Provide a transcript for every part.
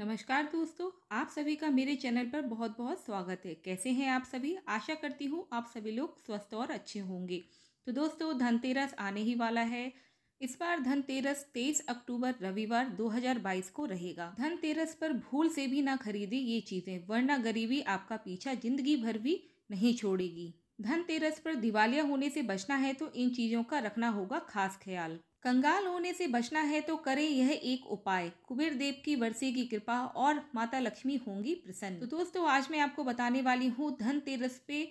नमस्कार दोस्तों आप सभी का मेरे चैनल पर बहुत बहुत स्वागत है कैसे हैं आप सभी आशा करती हूँ आप सभी लोग स्वस्थ और अच्छे होंगे तो दोस्तों धनतेरस आने ही वाला है इस बार धनतेरस 23 अक्टूबर रविवार 2022 को रहेगा धनतेरस पर भूल से भी ना खरीदे ये चीज़ें वरना गरीबी आपका पीछा जिंदगी भर भी नहीं छोड़ेगी धनतेरस पर दिवालिया होने से बचना है तो इन चीजों का रखना होगा खास ख्याल कंगाल होने से बचना है तो करें यह एक उपाय कुबेर देव की वर्षी की कृपा और माता लक्ष्मी होंगी प्रसन्न तो दोस्तों आज मैं आपको बताने वाली हूँ धनतेरस पे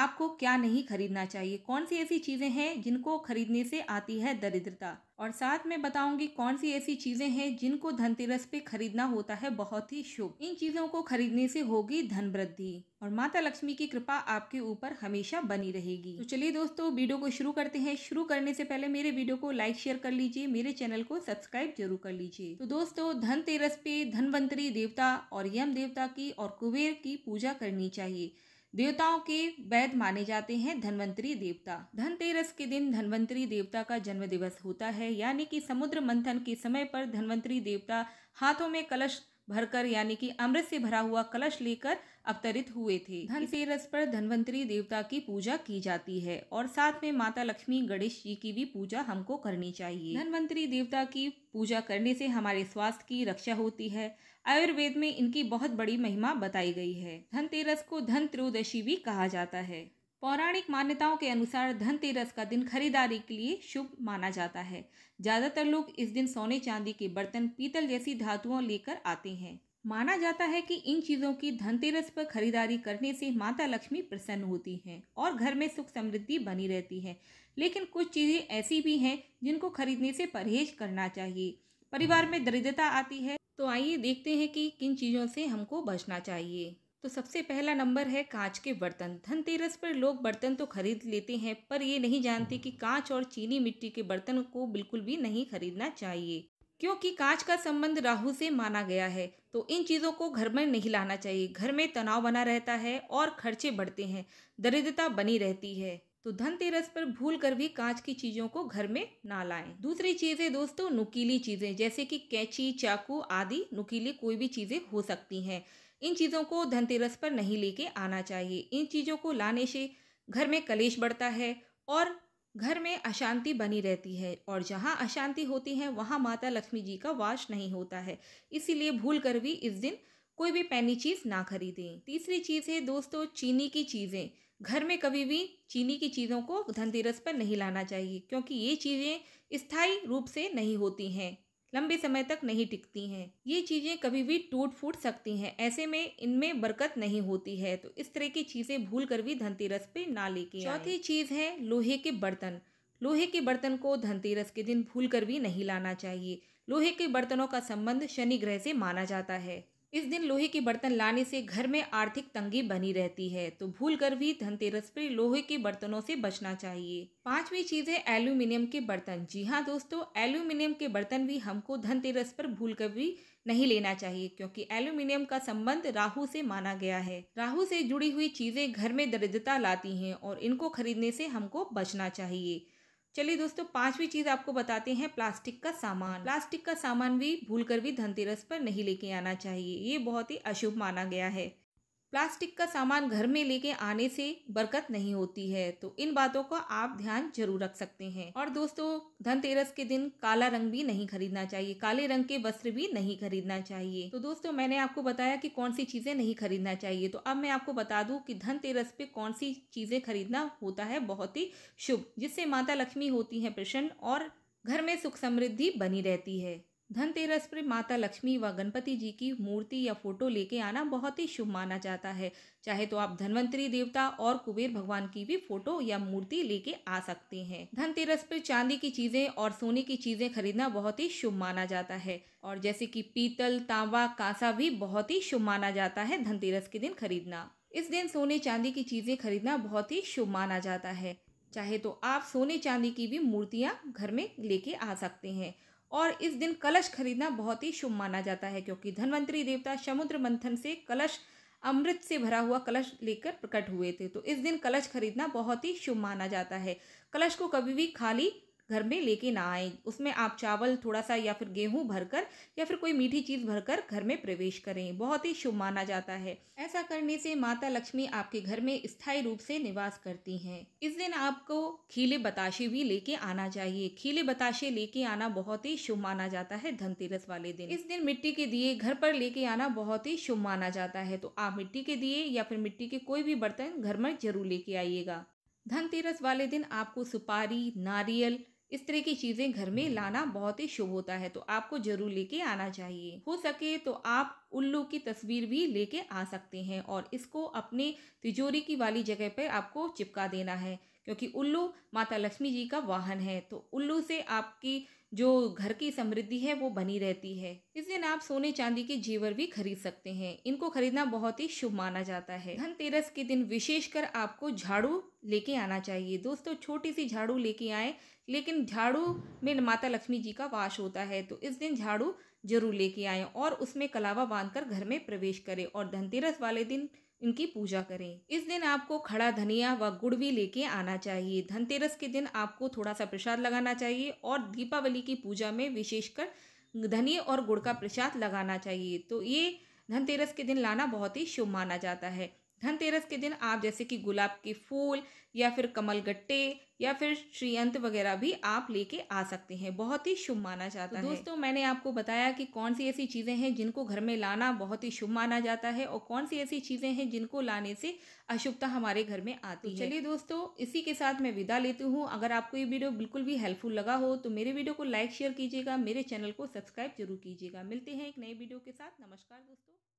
आपको क्या नहीं खरीदना चाहिए कौन सी ऐसी चीज़ें हैं जिनको खरीदने से आती है दरिद्रता और साथ में बताऊंगी कौन सी ऐसी चीज़ें हैं जिनको धनतेरस पे खरीदना होता है बहुत ही शुभ इन चीज़ों को खरीदने से होगी धन वृद्धि और माता लक्ष्मी की कृपा आपके ऊपर हमेशा बनी रहेगी तो चलिए दोस्तों वीडियो को शुरू करते हैं शुरू करने से पहले मेरे वीडियो को लाइक शेयर कर लीजिए मेरे चैनल को सब्सक्राइब जरूर कर लीजिए तो दोस्तों धनतेरस पे धनवंतरी देवता और यम देवता की और कुबेर की पूजा करनी चाहिए देवताओं के वैद माने जाते हैं धनवंतरी देवता धनतेरस के दिन धनवंतरी देवता का जन्म दिवस होता है यानी कि समुद्र मंथन के समय पर धनवंतरी देवता हाथों में कलश भरकर यानी कि अमृत से भरा हुआ कलश लेकर अवतरित हुए थे धनतेरस पर धनवंतरी देवता की पूजा की जाती है और साथ में माता लक्ष्मी गणेश जी की भी पूजा हमको करनी चाहिए धनवंतरी देवता की पूजा करने से हमारे स्वास्थ्य की रक्षा होती है आयुर्वेद में इनकी बहुत बड़ी महिमा बताई गई है धनतेरस को धन त्रयोदशी भी कहा जाता है पौराणिक मान्यताओं के अनुसार धनतेरस का दिन खरीदारी के लिए शुभ माना जाता है ज़्यादातर लोग इस दिन सोने चांदी के बर्तन पीतल जैसी धातुओं लेकर आते हैं माना जाता है कि इन चीज़ों की धनतेरस पर खरीदारी करने से माता लक्ष्मी प्रसन्न होती हैं और घर में सुख समृद्धि बनी रहती है लेकिन कुछ चीज़ें ऐसी भी हैं जिनको खरीदने से परहेज करना चाहिए परिवार में दरिद्रता आती है तो आइए देखते हैं कि किन चीज़ों से हमको बचना चाहिए तो सबसे पहला नंबर है कांच के बर्तन धनतेरस पर लोग बर्तन तो खरीद लेते हैं पर ये नहीं जानते कि कांच और चीनी मिट्टी के बर्तन को बिल्कुल भी नहीं खरीदना चाहिए क्योंकि कांच का संबंध राहु से माना गया है तो इन चीज़ों को घर में नहीं लाना चाहिए घर में तनाव बना रहता है और खर्चे बढ़ते हैं दरिद्रता बनी रहती है तो धनतेरस पर भूल कर भी कांच की चीज़ों को घर में ना लाएं। दूसरी चीज़ है दोस्तों नुकीली चीज़ें जैसे कि कैंची चाकू आदि नुकीली कोई भी चीज़ें हो सकती हैं इन चीज़ों को धनतेरस पर नहीं लेके आना चाहिए इन चीज़ों को लाने से घर में कलेश बढ़ता है और घर में अशांति बनी रहती है और जहाँ अशांति होती है वहाँ माता लक्ष्मी जी का वास नहीं होता है इसीलिए भूल कर भी इस दिन कोई भी पैनी चीज़ ना खरीदें तीसरी चीज़ है दोस्तों चीनी की चीज़ें घर में कभी भी चीनी की चीज़ों को धनतेरस पर नहीं लाना चाहिए क्योंकि ये चीज़ें स्थायी रूप से नहीं होती हैं लंबे समय तक नहीं टिकती हैं ये चीज़ें कभी भी टूट फूट सकती हैं ऐसे में इनमें बरकत नहीं होती है तो इस तरह की चीज़ें भूल कर भी धनतेरस पे ना लेके चौथी चीज़ है लोहे के बर्तन लोहे के बर्तन को धनतेरस के दिन भूल कर भी नहीं लाना चाहिए लोहे के बर्तनों का संबंध शनि ग्रह से माना जाता है इस दिन लोहे के बर्तन लाने से घर में आर्थिक तंगी बनी रहती है तो भूल कर भी धनतेरस पर लोहे के बर्तनों से बचना चाहिए पांचवी चीज है एल्यूमिनियम के बर्तन जी हाँ दोस्तों एल्यूमिनियम के बर्तन भी हमको धनतेरस पर भूल कर भी नहीं लेना चाहिए क्योंकि एल्यूमिनियम का संबंध राहु से माना गया है राहु से जुड़ी हुई चीजें घर में दरिद्रता लाती हैं और इनको खरीदने से हमको बचना चाहिए चलिए दोस्तों पांचवी चीज आपको बताते हैं प्लास्टिक का सामान प्लास्टिक का सामान भी भूलकर भी धनतेरस पर नहीं लेके आना चाहिए ये बहुत ही अशुभ माना गया है प्लास्टिक का सामान घर में लेके आने से बरकत नहीं होती है तो इन बातों का आप ध्यान जरूर रख सकते हैं और दोस्तों धनतेरस के दिन काला रंग भी नहीं खरीदना चाहिए काले रंग के वस्त्र भी नहीं खरीदना चाहिए तो दोस्तों मैंने आपको बताया कि कौन सी चीजें नहीं खरीदना चाहिए तो अब मैं आपको बता दूं कि धनतेरस पे कौन सी चीजें खरीदना होता है बहुत ही शुभ जिससे माता लक्ष्मी होती है प्रसन्न और घर में सुख समृद्धि बनी रहती है धनतेरस पर माता लक्ष्मी व गणपति जी की मूर्ति या फोटो लेके आना बहुत ही शुभ माना जाता है चाहे तो आप धनवंतरी देवता और कुबेर भगवान की भी फोटो या मूर्ति लेके आ सकते हैं धनतेरस पर चांदी की चीजें और सोने की चीजें खरीदना बहुत ही शुभ माना जाता है और जैसे कि पीतल तांबा कांसा भी बहुत ही शुभ माना जाता है धनतेरस के दिन खरीदना इस दिन सोने चांदी की चीजें खरीदना बहुत ही शुभ माना जाता है चाहे तो आप सोने चांदी की भी मूर्तियां घर में लेके आ सकते हैं और इस दिन कलश खरीदना बहुत ही शुभ माना जाता है क्योंकि धनवंतरी देवता समुद्र मंथन से कलश अमृत से भरा हुआ कलश लेकर प्रकट हुए थे तो इस दिन कलश खरीदना बहुत ही शुभ माना जाता है कलश को कभी भी खाली घर में लेके ना आए उसमें आप चावल थोड़ा सा या फिर गेहूं भरकर या फिर कोई मीठी चीज़ भरकर घर में प्रवेश करें बहुत ही शुभ माना जाता है ऐसा करने से माता लक्ष्मी आपके घर में स्थायी रूप से निवास करती हैं इस दिन आपको खीले बताशे भी लेके आना चाहिए खीले बताशे लेके आना बहुत ही शुभ माना जाता है धनतेरस वाले दिन इस दिन मिट्टी के दिए घर पर लेके आना बहुत ही शुभ माना जाता है तो आप मिट्टी के दिए या फिर मिट्टी के कोई भी बर्तन घर में जरूर लेके आइएगा धनतेरस वाले दिन आपको सुपारी नारियल इस तरह की चीज़ें घर में लाना बहुत ही शुभ होता है तो आपको जरूर लेके आना चाहिए हो सके तो आप उल्लू की तस्वीर भी लेके आ सकते हैं और इसको अपने तिजोरी की वाली जगह पर आपको चिपका देना है क्योंकि उल्लू माता लक्ष्मी जी का वाहन है तो उल्लू से आपकी जो घर की समृद्धि है वो बनी रहती है इस दिन आप सोने चांदी के जेवर भी खरीद सकते हैं इनको खरीदना बहुत ही शुभ माना जाता है धनतेरस के दिन विशेषकर आपको झाड़ू लेके आना चाहिए दोस्तों छोटी सी झाड़ू लेके आए लेकिन झाड़ू में माता लक्ष्मी जी का वास होता है तो इस दिन झाड़ू जरूर लेके आए और उसमें कलावा बांध कर घर में प्रवेश करें और धनतेरस वाले दिन इनकी पूजा करें इस दिन आपको खड़ा धनिया व गुड़ भी लेके आना चाहिए धनतेरस के दिन आपको थोड़ा सा प्रसाद लगाना चाहिए और दीपावली की पूजा में विशेषकर धनिया और गुड़ का प्रसाद लगाना चाहिए तो ये धनतेरस के दिन लाना बहुत ही शुभ माना जाता है धनतेरस के दिन आप जैसे कि गुलाब के फूल या फिर कमल गट्टे या फिर श्रीअंत वगैरह भी आप लेके आ सकते हैं बहुत ही शुभ माना जाता तो है दोस्तों मैंने आपको बताया कि कौन सी ऐसी चीज़ें हैं जिनको घर में लाना बहुत ही शुभ माना जाता है और कौन सी ऐसी चीज़ें हैं जिनको लाने से अशुभता हमारे घर में आती तो है चलिए दोस्तों इसी के साथ मैं विदा लेती हूँ अगर आपको ये वीडियो बिल्कुल भी हेल्पफुल लगा हो तो मेरे वीडियो को लाइक शेयर कीजिएगा मेरे चैनल को सब्सक्राइब जरूर कीजिएगा मिलते हैं एक नए वीडियो के साथ नमस्कार दोस्तों